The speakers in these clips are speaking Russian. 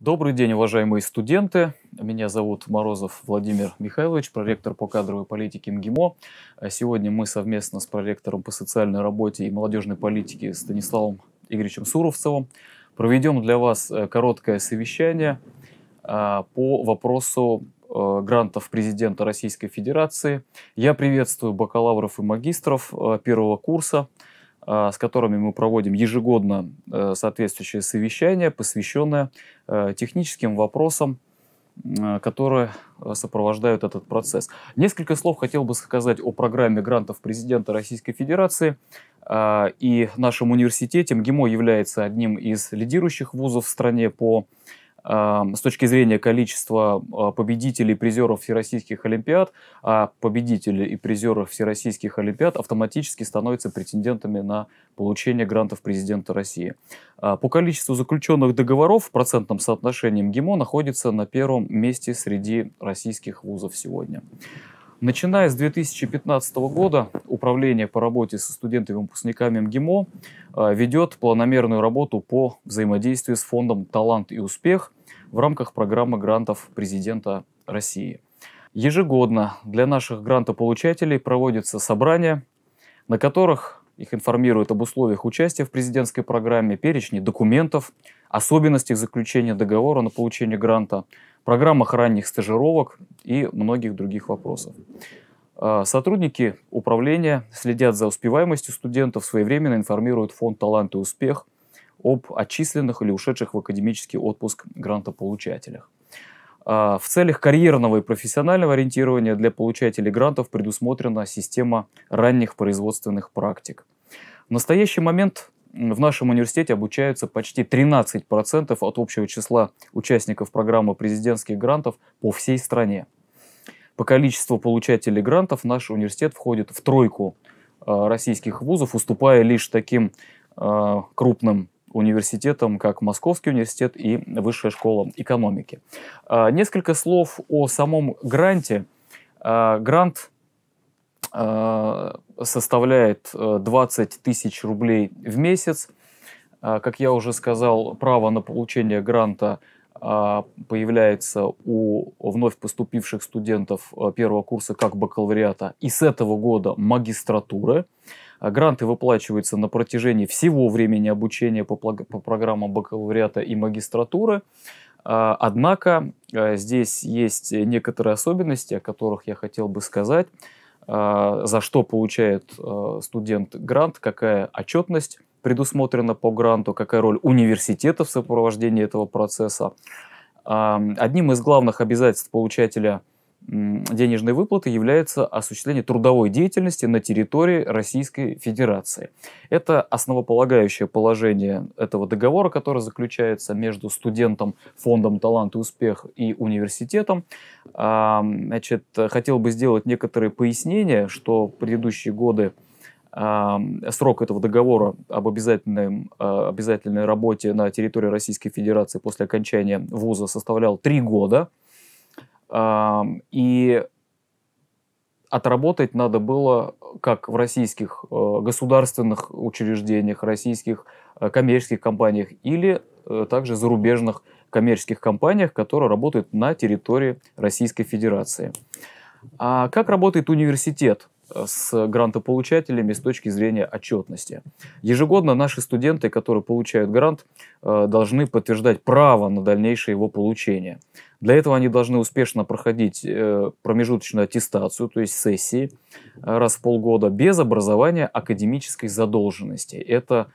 Добрый день, уважаемые студенты. Меня зовут Морозов Владимир Михайлович, проректор по кадровой политике МГИМО. А сегодня мы совместно с проректором по социальной работе и молодежной политике Станиславом Игоревичем Суровцевым проведем для вас э, короткое совещание э, по вопросу э, грантов президента Российской Федерации. Я приветствую бакалавров и магистров первого курса. Э, с которыми мы проводим ежегодно э, соответствующее совещание, посвященное э, техническим вопросам, которые сопровождают этот процесс. Несколько слов хотел бы сказать о программе грантов президента Российской Федерации и нашим университете. ГИМО является одним из лидирующих вузов в стране по Эм, с точки зрения количества э, победителей и призеров всероссийских олимпиад, а победители и призеры всероссийских олимпиад автоматически становятся претендентами на получение грантов президента России. Э, по количеству заключенных договоров в процентном соотношении МГИМО находится на первом месте среди российских вузов сегодня. Начиная с 2015 года Управление по работе со студентами-выпускниками и МГИМО э, ведет планомерную работу по взаимодействию с фондом «Талант и успех», в рамках программы грантов президента России. Ежегодно для наших грантополучателей проводятся собрания, на которых их информируют об условиях участия в президентской программе, перечне документов, особенностях заключения договора на получение гранта, программах ранних стажировок и многих других вопросов. А, сотрудники управления следят за успеваемостью студентов, своевременно информируют фонд «Талант и успех», об отчисленных или ушедших в академический отпуск грантополучателях. А, в целях карьерного и профессионального ориентирования для получателей грантов предусмотрена система ранних производственных практик. В настоящий момент в нашем университете обучаются почти 13% от общего числа участников программы президентских грантов по всей стране. По количеству получателей грантов наш университет входит в тройку а, российских вузов, уступая лишь таким а, крупным университетом, как Московский университет и Высшая школа экономики. А, несколько слов о самом гранте. А, грант а, составляет 20 э, тысяч рублей в месяц. Как я уже сказал, право на получение гранта появляется у вновь поступивших студентов э, первого курса как бакалавриата и с этого года магистратуры. А гранты выплачиваются на протяжении всего времени обучения по, по программам бакалавриата и магистратуры. А, однако а, здесь есть некоторые особенности, о которых я хотел бы сказать. За что получает студент грант, какая отчетность предусмотрена по гранту, какая роль университета в сопровождении этого процесса. Одним из главных обязательств получателя – денежной выплаты является осуществление трудовой деятельности на территории Российской Федерации. Это основополагающее положение этого договора, который заключается между студентом, фондом «Талант и успех» и университетом. А, значит, хотел бы сделать некоторые пояснения, что предыдущие годы а, срок этого договора об обязательной, а, обязательной работе на территории Российской Федерации после окончания вуза составлял три года – и отработать надо было, как в российских э, государственных учреждениях, российских э, коммерческих компаниях или э, также зарубежных коммерческих компаниях, которые работают на территории Российской Федерации. А как работает университет? с грантополучателями с точки зрения отчетности. Ежегодно наши студенты, которые получают грант, э, должны подтверждать право на дальнейшее его получение. Для этого они должны успешно проходить э, промежуточную аттестацию, то есть сессии э, раз в полгода, без образования академической задолженности. Это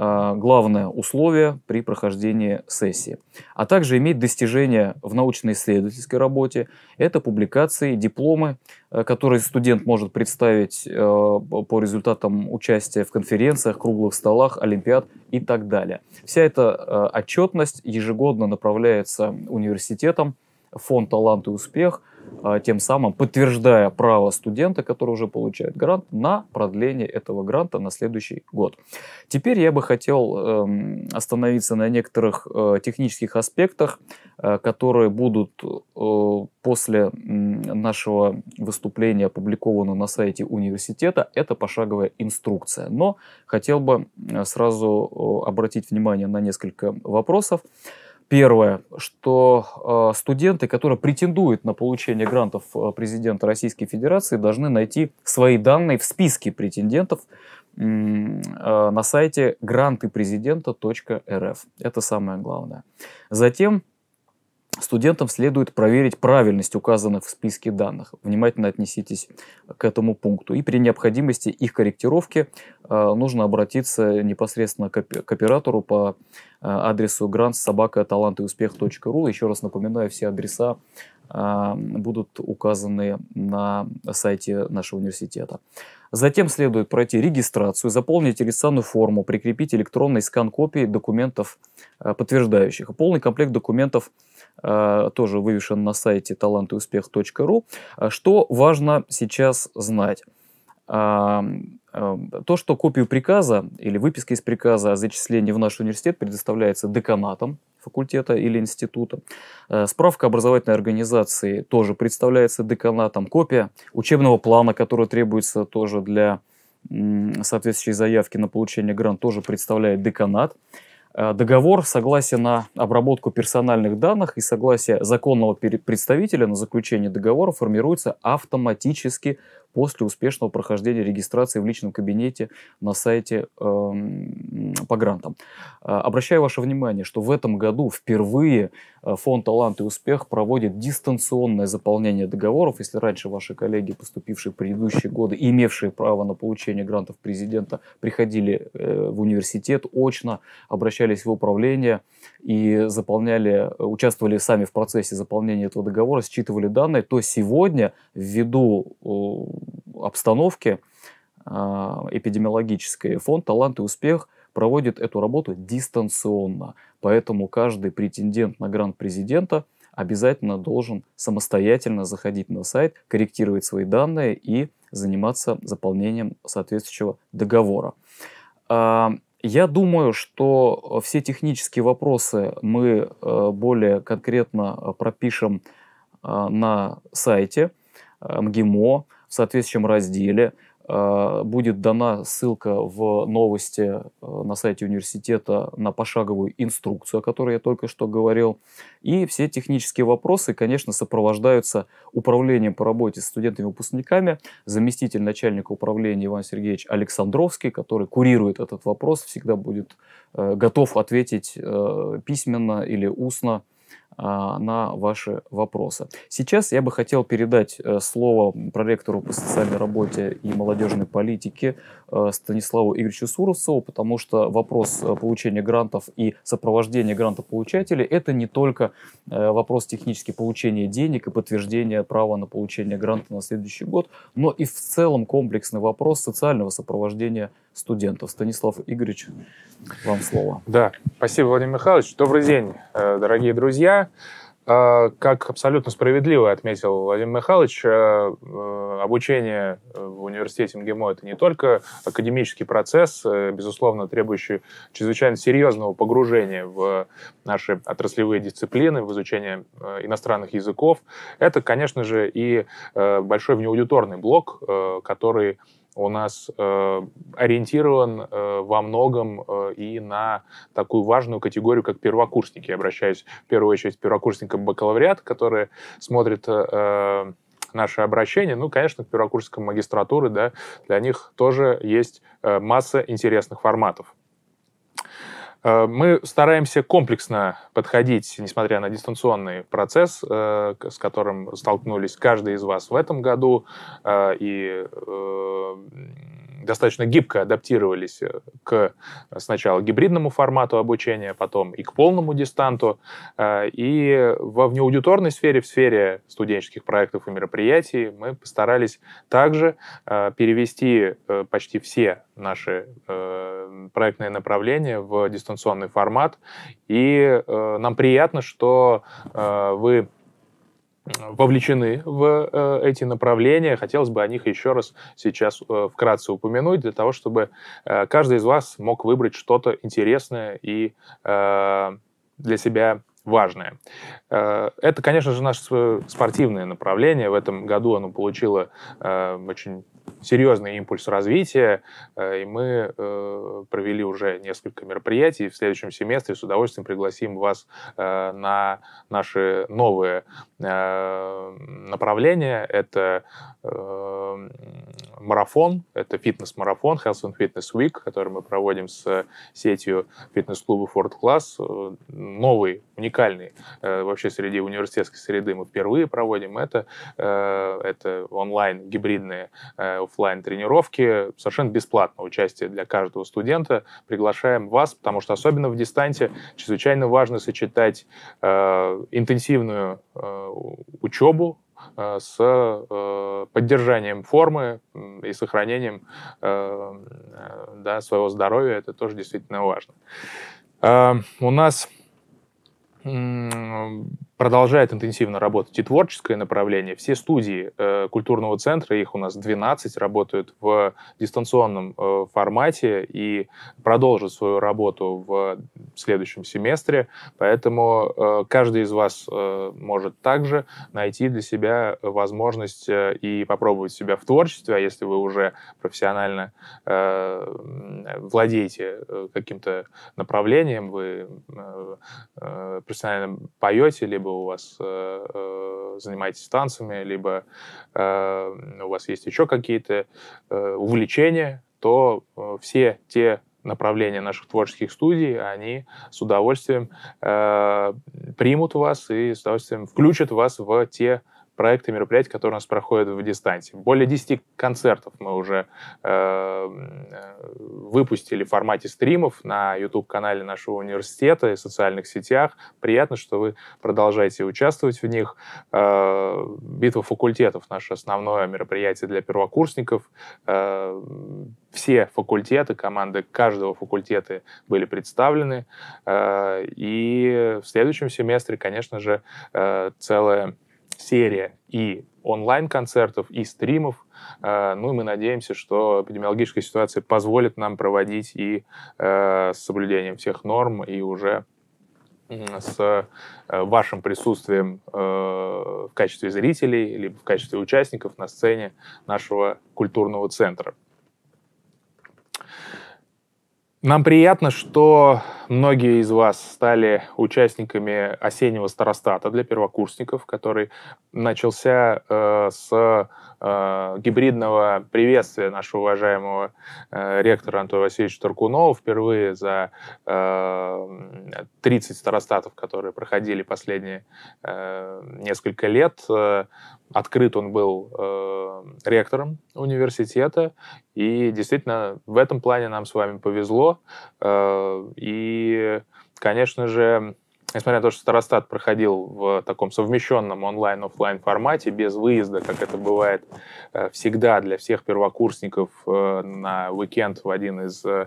а, главное условие при прохождении сессии. А также иметь достижения в научно-исследовательской работе. Это публикации, дипломы, а, которые студент может представить а, по результатам участия в конференциях, круглых столах, олимпиад и так далее. Вся эта отчетность ежегодно направляется университетом фонд «Талант и успех», а, тем самым подтверждая право студента, который уже получает грант, на продление этого гранта на следующий год. Теперь я бы хотел эм, остановиться на некоторых э, технических аспектах, э, которые будут э, после нашего выступления опубликованы на сайте университета. Это пошаговая инструкция. Но хотел бы сразу обратить внимание на несколько вопросов. Первое, что э, студенты, которые претендуют на получение грантов э, президента Российской Федерации, должны найти свои данные в списке претендентов э, на сайте грантыпрезидента.рф. Это самое главное. Затем студентам следует проверить правильность указанных в списке данных. Внимательно отнеситесь к этому пункту. И при необходимости их корректировки нужно обратиться непосредственно к оператору по Э, адрес grants.sobaka.talantyuspех.ru. Еще раз напоминаю, все адреса э, будут указаны на сайте нашего университета. Затем следует пройти регистрацию, заполнить электронную форму, прикрепить электронный скан копий документов, э, подтверждающих. Полный комплект документов тоже вывешен на сайте талантыуспех.ру. Что важно сейчас знать? Эм, то, что копию приказа или выписка из приказа о зачислении в наш университет предоставляется деканатом факультета или института. Э, справка образовательной организации тоже представляется деканатом. Копия учебного плана, который требуется тоже для соответствующей заявки на получение гранта, тоже представляет деканат. Э, договор, согласие на обработку персональных данных и согласие законного представителя на заключение договора формируется автоматически после успешного прохождения регистрации в личном кабинете на сайте э, по грантам. Э, обращаю ваше внимание, что в этом году впервые э, фонд «Талант и успех» проводит дистанционное заполнение договоров. Если раньше ваши коллеги, поступившие в предыдущие годы и имевшие право на получение грантов президента, приходили э, в университет очно, обращались в управление и заполняли, э, участвовали сами в процессе заполнения этого договора, считывали данные, то сегодня, ввиду обстановке а, эпидемиологической. Фонд «Талант и успех» проводит эту работу дистанционно, поэтому каждый претендент на грант президента обязательно должен самостоятельно заходить на сайт, корректировать свои данные и заниматься заполнением соответствующего договора. А, я думаю, что все технические вопросы мы э, более конкретно пропишем а, на сайте э, МГИМО в соответствующем разделе э, будет дана ссылка в новости э, на сайте университета на пошаговую инструкцию, о которой я только что говорил. И все технические вопросы, конечно, сопровождаются управлением по работе с студентами-выпускниками. Заместитель начальника управления Иван Сергеевич Александровский, который курирует этот вопрос, всегда будет э, готов ответить письменно или устно а, на ваши вопросы. Сейчас я бы хотел передать э, слово проректору по социальной работе и молодежной политике э, Станиславу Игоревичу Сурусову, потому что вопрос э, получения грантов и сопровождения грантополучателей – это не только вопрос технически получения денег и подтверждения права на получение гранта на следующий год, но и в целом комплексный вопрос социального сопровождения студентов. Станислав Игоревич, вам слово. Да, спасибо, Владимир Михайлович. Добрый день, дорогие друзья. А, как абсолютно справедливо отметил Владимир Михайлович, э, э, обучение э, в университете МГИМО – это не только академический процесс, безусловно, требующий чрезвычайно серьезного погружения в наши отраслевые дисциплины, в изучение иностранных языков. Это, конечно же, и большой внеаудиторный блок, который у нас э, ориентирован э, во многом э, и на такую важную категорию, как первокурсники. Я обращаюсь в первую очередь к первокурсникам бакалавриата, которые смотрят э, наше обращение, ну, конечно, к первокурсникам магистратуры, да, для них тоже есть э, масса интересных форматов. Э, мы стараемся комплексно подходить, несмотря на дистанционный процесс, э, с которым столкнулись каждый из вас в этом году, э, и достаточно гибко адаптировались э, к э, сначала гибридному формату обучения, потом и к полному дистанту. Э, и во внеаудиторной сфере, в сфере студенческих проектов и мероприятий мы постарались также перевести почти все наши проектные направления в дистанционный формат. И нам приятно, что вы Э, вовлечены в э, эти направления. Хотелось бы о них еще раз сейчас э, вкратце упомянуть, для того, чтобы каждый из вас мог выбрать что-то интересное и для себя важное. Это, конечно же, наше спортивное направление. В этом году оно получило очень серьезный импульс развития, э, и мы э, провели уже несколько мероприятий. В следующем семестре с удовольствием пригласим вас э, на наши новые направления. Это марафон, это фитнес-марафон Health and Fitness Week, который мы проводим с э, сетью фитнес-клубов World Class. Э, новый, уникальный э, вообще среди университетской среды мы впервые проводим это. Это онлайн гибридные офлайн тренировки совершенно бесплатно участие для каждого студента. Приглашаем вас, потому что особенно в дистанте чрезвычайно важно сочетать интенсивную учебу Э, с э, поддержанием формы и сохранением э, да, своего здоровья. Это тоже действительно важно. У нас продолжает интенсивно работать и творческое направление. Все студии э, культурного центра, их у нас 12, работают в дистанционном э, формате и продолжат свою работу в следующем семестре. Поэтому э, каждый из вас э, может также найти для себя возможность э, и попробовать себя в творчестве, а если вы уже профессионально э, владеете э, каким-то направлением, вы э, э профессионально поете, либо либо у вас э, э, занимаетесь танцами, либо э, у вас есть еще какие-то э, увлечения, то э, все те направления наших творческих студий, они с удовольствием э, примут вас и с удовольствием включат вас в те проекты, мероприятия, которые у нас проходят в дистанции. Более 10 концертов мы уже э, э, выпустили в формате стримов на YouTube-канале нашего университета и социальных сетях. Приятно, что вы продолжаете участвовать в них. Э, Битва факультетов — наше основное мероприятие для первокурсников. Э, все факультеты, команды каждого факультета были представлены. Э, и в следующем семестре, конечно же, э, целая серия и онлайн-концертов, и стримов. Э, ну и мы надеемся, что эпидемиологическая ситуация позволит нам проводить и э, с соблюдением всех норм, и уже с э, вашим присутствием в качестве зрителей, либо в качестве участников на сцене нашего культурного центра. Нам приятно, что многие из вас стали участниками осеннего старостата для первокурсников, который начался э, с э, гибридного приветствия нашего уважаемого э, ректора Антона Васильевича Туркунова впервые за э, 30 старостатов, которые проходили последние э, несколько лет. Э, открыт он был э, ректором университета, и действительно в этом плане нам с вами повезло. Э, и, конечно же, несмотря на то, что старостат проходил в таком совмещенном онлайн-офлайн формате, без выезда, как это бывает э, всегда для всех первокурсников э, на уикенд в один из э,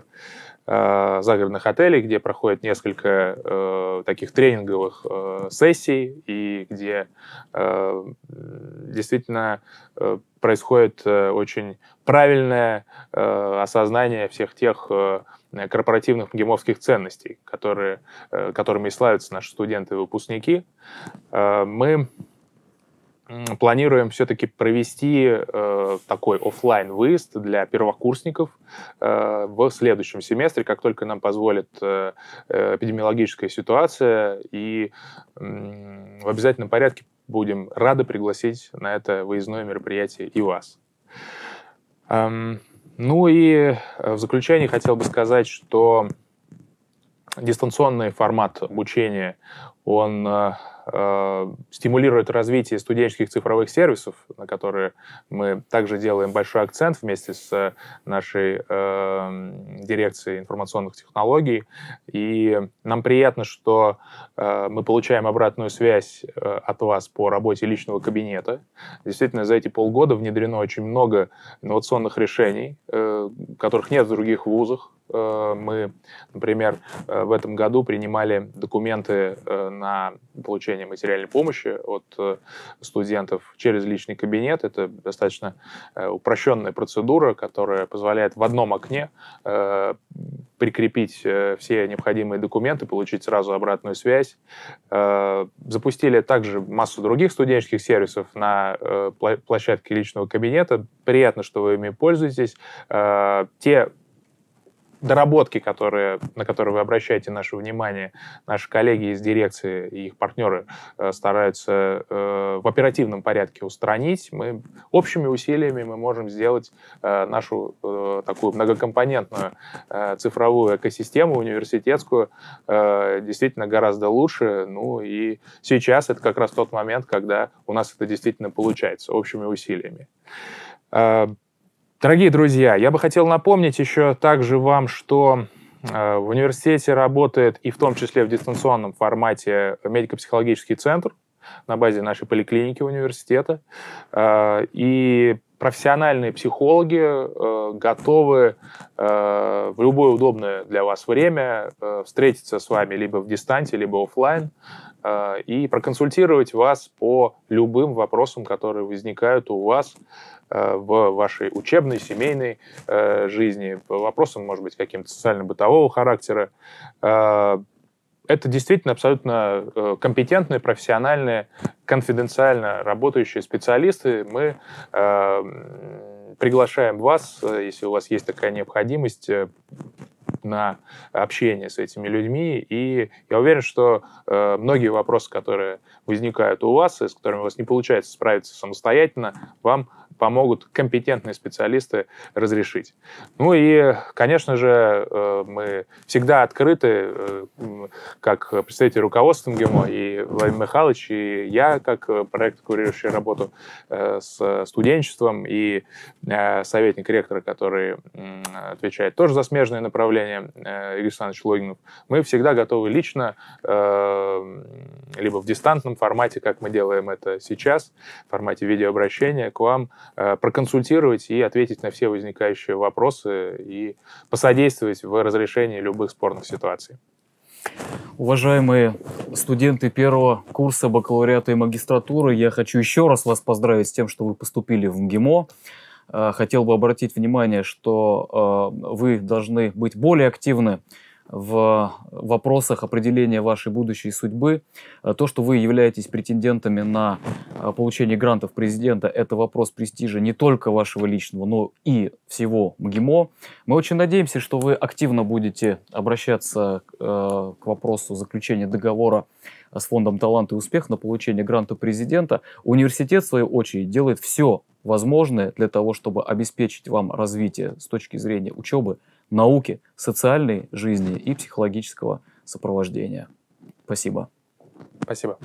загородных отелей, где проходит несколько э, таких тренинговых э, сессий и где э, действительно э, происходит э, очень правильное э, осознание всех тех э, Э, корпоративных гемовских ценностей, которые, э, которыми и славятся наши студенты и выпускники, э, мы планируем все-таки провести такой офлайн выезд для первокурсников в следующем семестре, как только нам позволит эпидемиологическая ситуация, и в обязательном порядке будем рады пригласить на это выездное мероприятие и вас. Ну и э, в заключение хотел бы сказать, что дистанционный формат обучения, он э, э, стимулирует развитие студенческих цифровых сервисов, на которые мы также делаем большой акцент вместе с нашей э, дирекцией информационных технологий. И нам приятно, что э, мы получаем обратную связь э, от вас по работе личного кабинета. Действительно, за эти полгода внедрено очень много инновационных решений, э, которых нет в других вузах. Э, мы, например, э, в этом году принимали документы на получение материальной помощи от э, студентов через личный кабинет. Это достаточно э, упрощенная процедура, которая позволяет в одном окне э, прикрепить все необходимые документы, получить сразу обратную связь. Запустили также массу других студенческих сервисов на площадке личного кабинета. Приятно, что вы ими пользуетесь. Те доработки, которые, на которые вы обращаете наше внимание, наши коллеги из дирекции и их партнеры э, стараются э, в оперативном порядке устранить, мы общими усилиями мы можем сделать э, нашу такую многокомпонентную цифровую экосистему университетскую действительно гораздо лучше. Ну и сейчас это как раз тот момент, когда у нас это действительно получается общими усилиями. Дорогие друзья, я бы хотел напомнить еще также вам, что э, в университете работает и в том числе в дистанционном формате медико-психологический центр на базе нашей поликлиники университета. Э, и профессиональные психологи э, готовы в любое удобное для вас время встретиться с вами либо в дистанции, либо офлайн а, и проконсультировать вас по любым вопросам, которые возникают у вас а, в вашей учебной, семейной а, жизни, по вопросам, может быть, каким-то социально-бытового характера. Это действительно абсолютно э, компетентные, профессиональные, конфиденциально работающие специалисты. Мы приглашаем вас, э, если у вас есть такая необходимость, э, влияют на общение с этими людьми. И я уверен, что э, многие вопросы, которые возникают у вас, и с которыми у вас не получается справиться самостоятельно, вам помогут компетентные специалисты разрешить. Ну и, конечно же, э, мы всегда открыты, э, как представитель руководства МГИМО, и Владимир Михайлович, и я, как э, проект, курирующий работу с студенчеством, и советник ректора, который отвечает тоже за смежные направления, Игорь Александрович Логинов, мы всегда готовы лично, либо в дистантном формате, как мы делаем это сейчас, в формате видеообращения, к вам Э, проконсультировать и ответить на все возникающие вопросы и посодействовать в разрешении любых спорных ситуаций. Уважаемые студенты первого курса бакалавриата и магистратуры, я хочу еще раз вас поздравить с тем, что вы поступили в МГИМО э, хотел бы обратить внимание, что э, вы должны быть более активны в вопросах определения вашей будущей судьбы. Э, то, что вы являетесь претендентами на э, получение грантов президента, это вопрос престижа не только вашего личного, но и всего МГИМО. Мы очень надеемся, что вы активно будете обращаться к э, вопросу заключения договора с фондом «Талант и успех» на получение гранта президента. Университет, в свою очередь, делает все возможное для того, чтобы обеспечить вам развитие с точки зрения учебы, науки, социальной жизни и психологического сопровождения. Спасибо. Спасибо.